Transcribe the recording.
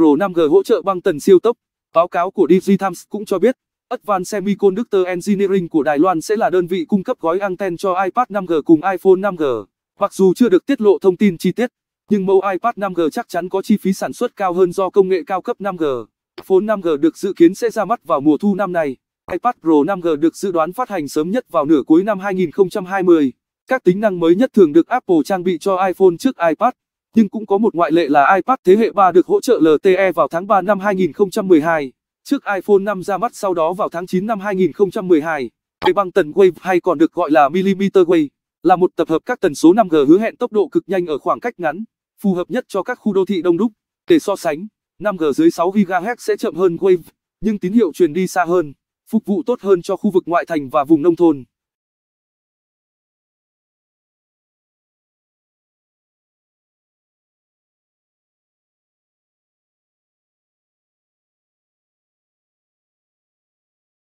Pro 5G hỗ trợ băng tần siêu tốc. Báo cáo của DigiTimes cũng cho biết, Advanced Semiconductor Engineering của Đài Loan sẽ là đơn vị cung cấp gói anten cho iPad 5G cùng iPhone 5G. Mặc dù chưa được tiết lộ thông tin chi tiết, nhưng mẫu iPad 5G chắc chắn có chi phí sản xuất cao hơn do công nghệ cao cấp 5G. iPhone 5G được dự kiến sẽ ra mắt vào mùa thu năm nay. iPad Pro 5G được dự đoán phát hành sớm nhất vào nửa cuối năm 2020. Các tính năng mới nhất thường được Apple trang bị cho iPhone trước iPad. Nhưng cũng có một ngoại lệ là iPad thế hệ 3 được hỗ trợ LTE vào tháng 3 năm 2012, trước iPhone 5 ra mắt sau đó vào tháng 9 năm 2012. Về băng tần Wave hay còn được gọi là Millimeter Wave, là một tập hợp các tần số 5G hứa hẹn tốc độ cực nhanh ở khoảng cách ngắn, phù hợp nhất cho các khu đô thị đông đúc. Để so sánh, 5G dưới 6 GHz sẽ chậm hơn Wave, nhưng tín hiệu truyền đi xa hơn, phục vụ tốt hơn cho khu vực ngoại thành và vùng nông thôn.